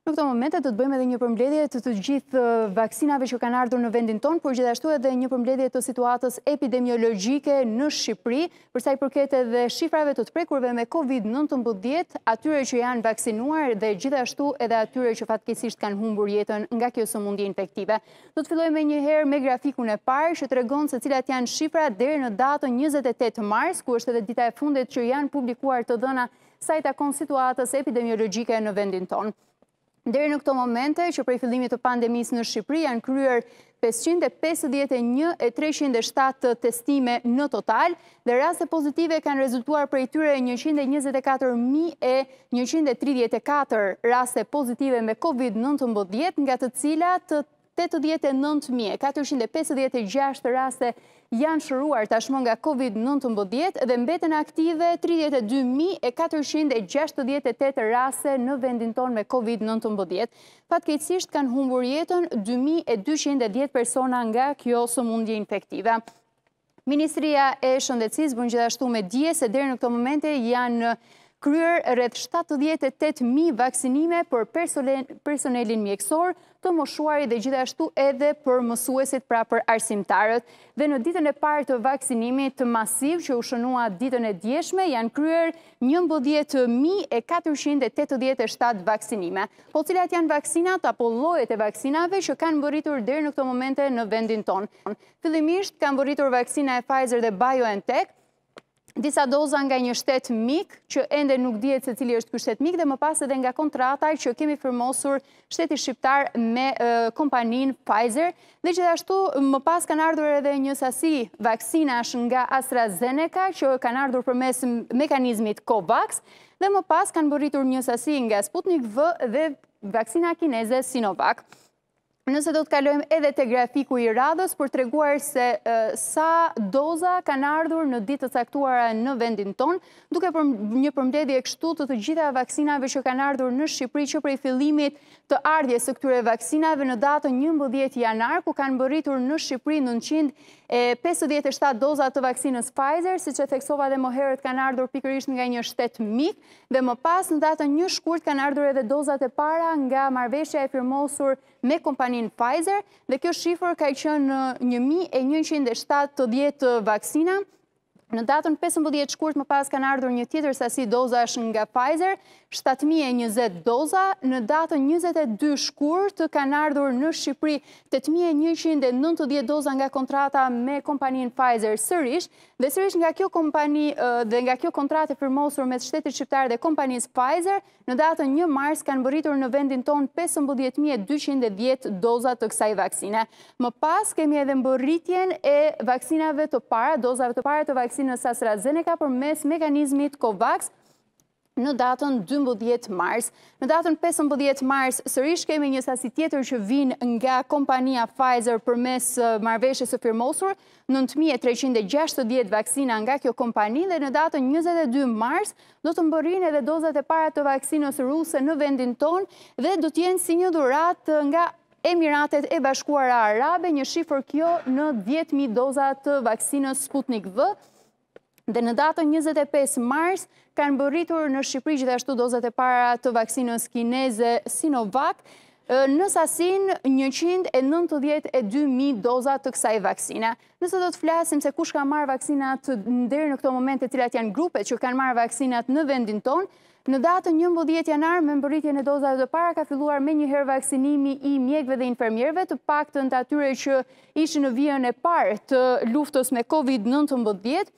Në këto momente të të bëjmë edhe një përmbledhje të të gjithë vaksinave që kanë ardhur në vendin tonë, por gjithashtu edhe një përmbledhje të situatës epidemiologike në Shqipëri, përsa i përket edhe shifrave të të prekurve me COVID-19, atyre që janë vaksinuar dhe gjithashtu edhe atyre që fatkesisht kanë humbur jetën nga kjo së mundi infektive. Do të me njëherë me grafikun e parë që të regonë se cilat janë shifra dherë në datën 28 mars, ku është edhe dita e fundit që janë publikuar të dëna sa i takon situatës epidemiologike në vendin tonë. Deri në këto momente që prej fillimit të pandemis në Shqipëri janë kryer 551.307 testime në total dhe raste pozitive kanë rezultuar prej tyre 124.134 raste pozitive me COVID-19 nga të cilat 89.456 raste janë shëruar tashmë nga COVID-19 dhe mbeten aktive 32.468 raste në vendin tonë me COVID-19. Patkejtësisht kanë humbur jetën 2.210 persona nga kjo së mundje infektive. Ministria e Shëndecis bën gjithashtu me dje se dherë në këto momente janë kryer rreth 78.000 vaksinime për personelin mjekësorë, të moshuari dhe gjithashtu edhe për mësuesit pra për arsimtarët. Dhe në ditën e parë të vaksinimit të masiv që u shënua ditën e djeshme, janë kryer 11.487 vaksinime. Po cilat janë vaksinat apo lojet e vaksinave që kanë bëritur dhe në këto momente në vendin tonë. Fëllimisht kanë bëritur vaksina e Pfizer dhe BioNTech, disa doza nga një shtet mik, që ende nuk djetë se cili është kështet mik, dhe më pas edhe nga kontrataj që kemi firmosur shteti shqiptar me kompanin Pfizer, dhe gjithashtu më pas kanë ardhur edhe një sasi vaksinash nga AstraZeneca, që kanë ardhur për mes mekanizmit COVAX, dhe më pas kanë bëritur një sasi nga Sputnik V dhe vaksina kineze Sinovac. Nëse do të kalojmë edhe të grafiku i radhës për të reguar se sa doza kanë ardhur në ditë të caktuara në vendin ton, duke për një përmdedi e kështu të të gjitha vaksinave që kanë ardhur në Shqipëri që prej fillimit të ardhje së këture vaksinave në datën një mbëdhjet janar, ku kanë bëritur në Shqipëri 957 doza të vaksinës Pfizer, si që theksova dhe moheret kanë ardhur pikërish nga një shtet mik, dhe më pas në datën një shkurt kanë ardhur edhe dozat e para nga marveshja e firmosur me kompani Pfizer dhe kjo shifër ka i qënë 1.170 vaksinën. Në datën 15 shkurt më pas kanë ardhur një tjetër sasi doza është nga Pfizer, 7.020 doza. Në datën 22 shkurt kanë ardhur në Shqipëri 8.190 doza nga kontrata me kompaninë Pfizer sërish. Dhe sërish nga kjo kompani dhe nga kjo kontrate firmosur me shtetit shqiptar dhe kompanisë Pfizer, në datën 1 mars kanë bëritur në vendin ton 15.210 doza të kësaj vaksine. Më pas kemi edhe mbërritjen e vaksinave të para, dozave të para të vaksinave, vaksinës AstraZeneca për mes mekanizmit COVAX në datën 12 mars. Në datën 15 mars, sërish kemi një sasi tjetër që vinë nga kompania Pfizer për mes marveshës e firmosur, 9.360 vaksina nga kjo kompani dhe në datën 22 mars do të mbërin edhe dozat e para të vaksinës ruse në vendin ton dhe do tjenë si një durat nga Emiratet e Bashkuara Arabe, një shifër kjo në 10.000 dozat të vaksinës Sputnik V, Dhe në datën 25 mars, kanë bëritur në Shqipëri gjithashtu dozat e para të vaksinës kineze Sinovac, në sasin 192.000 dozat të kësaj vaksina. Nëse do të flasim se kush ka marrë vaksinat në dherë në këto momente cilat janë grupe që kanë marrë vaksinat në vendin tonë, Në datë një mbëdhjet janar, me mbëritje në dozat dhe para, ka filluar me njëherë vaksinimi i mjekve dhe infermjerve të pak të në të atyre që ishë në vijën e parë të luftës me COVID-19 mbëdhjetë,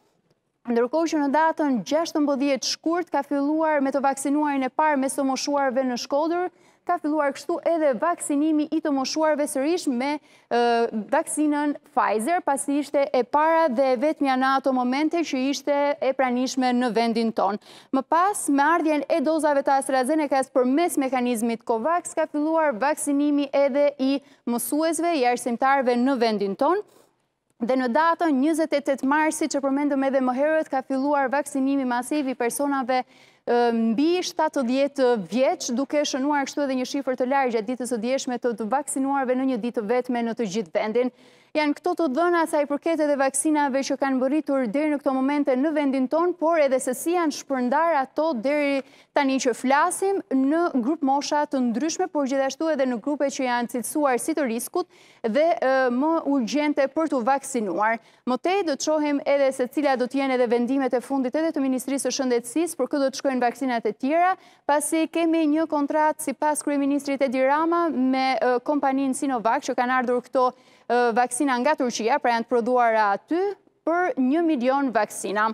Ndërkohë që në datën 16 shkurt ka filluar me të vaksinuarin e parë me së moshuarve në shkodër, ka filluar kështu edhe vaksinimi i të moshuarve sërish me vaksinën Pfizer, pasi ishte e para dhe vetëmja në ato momente që ishte e pranishme në vendin tonë. Më pas, me ardhjen e dozave të AstraZeneca's për mes mekanizmit COVAX, ka filluar vaksinimi edhe i mësuesve, i arsimtarve në vendin tonë, Dhe në datën 28 marsi, që përmendëm edhe më herët, ka filluar vaksinimi masiv i personave mbi 70 vjeç, duke shënuar kështu edhe një shifër të largja gjatë ditës së djeshme të vaksinuarve në një ditë vetme në të gjithë vendin janë këto të dhëna sa i përket edhe vaksinave që kanë bëritur dherë në këto momente në vendin tonë, por edhe se si janë shpërndar ato dherë tani që flasim në grup mosha të ndryshme, por gjithashtu edhe në grupe që janë cilësuar si të riskut dhe më urgjente për të vaksinuar. Motej dhe të shohim edhe se cila dhe të jene dhe vendimet e fundit edhe të Ministrisë të Shëndetsis, për këtë do të shkojnë vaksinat e tjera, pasi kemi një kontrat si pas Kryeministrit e me kompanin Sinovac që kanë ardhur këto vaksina nga Turqia, pra janë të produara aty, për një milion vaksina.